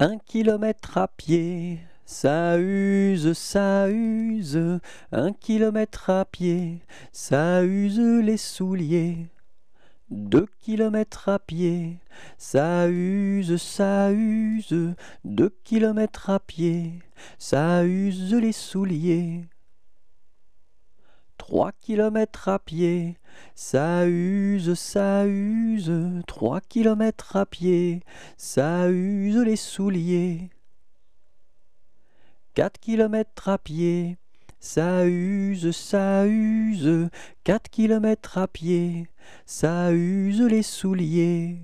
Un kilomètre à pied, ça use, ça use. Un kilomètre à pied, ça use les souliers. Deux kilomètres à pied, ça use, ça use. Deux kilomètres à pied, ça use les souliers. Trois kilomètres à pied, ça use, ça use, trois kilomètres à pied, ça use les souliers. Quatre kilomètres à pied, ça use, ça use, quatre kilomètres à pied, ça use les souliers.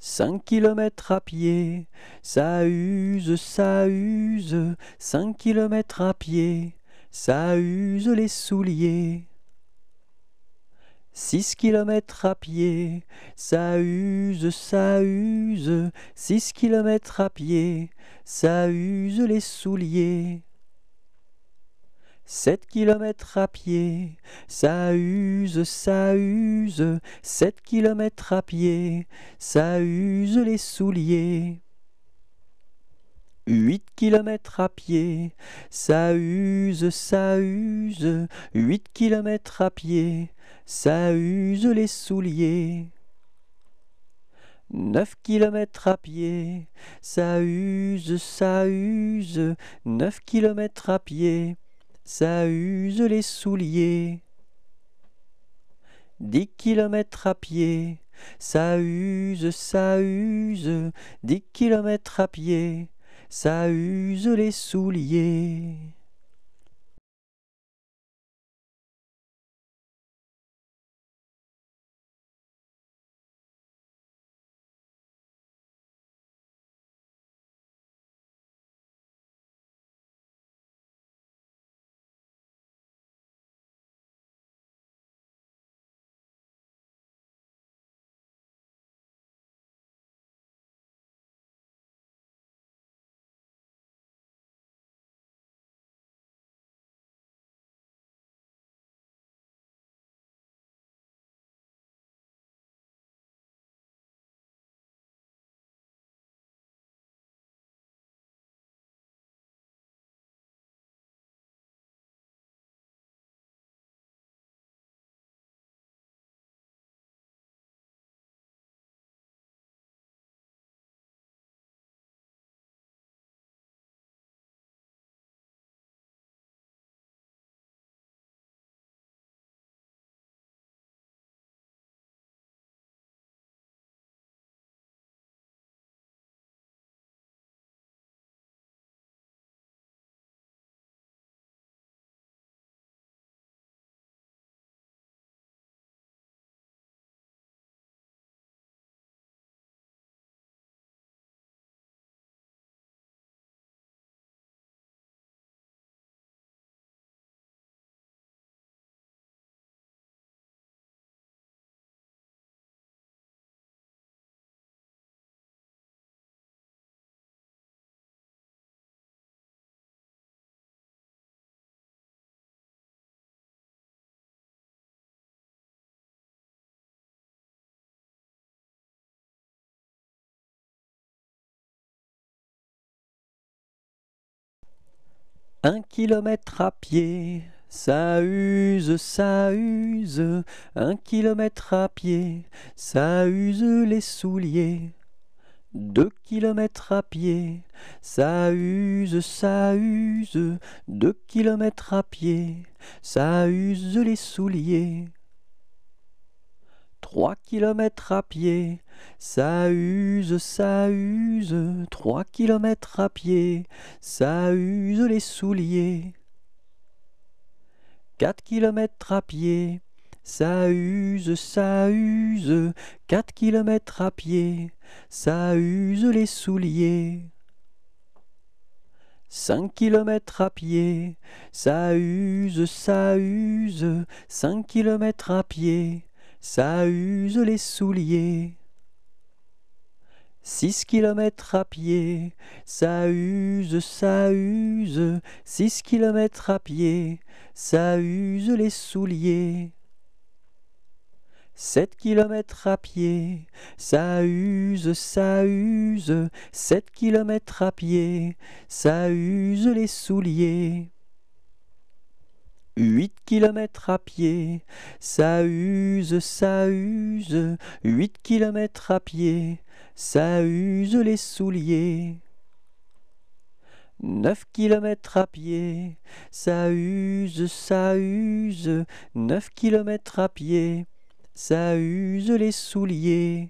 Cinq kilomètres à pied, ça use, ça use, cinq kilomètres à pied, ça use les souliers. Six kilomètres à pied, ça use, ça use, Six kilomètres à pied, ça use les souliers. Sept kilomètres à pied, ça use, ça use, 7 kilomètres à pied, ça use les souliers. Huit kilomètres à pied, ça use, ça use, huit kilomètres à pied, ça use les souliers. Neuf kilomètres à pied, ça use, ça use, neuf kilomètres à pied, ça use les souliers. Dix kilomètres à pied, ça use, ça use, dix kilomètres à pied, ça use les souliers. Un kilomètre à pied, ça use, ça use. Un kilomètre à pied, ça use les souliers. Deux kilomètres à pied, ça use, ça use. Deux kilomètres à pied, ça use les souliers. Trois kilomètres à pied, ça use, ça use, trois kilomètres à pied, ça use les souliers. Quatre kilomètres à pied, ça use, ça use, quatre kilomètres à pied, ça use les souliers. cinq kilomètres à pied, ça use, ça use, cinq kilomètres à pied, ça use les souliers. Six kilomètres à pied, ça use, ça use, six kilomètres à pied, ça use les souliers. Sept kilomètres à pied, ça use, ça use, sept kilomètres à pied, ça use les souliers. Huit kilomètres à pied, ça use, ça use, huit kilomètres à pied, ça use les souliers. Neuf kilomètres à pied, ça use, ça use, neuf kilomètres à pied, ça use les souliers.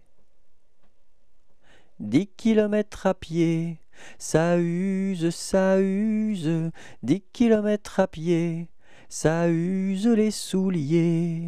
Dix kilomètres à pied, ça use, ça use, dix kilomètres à pied, ça use les souliers.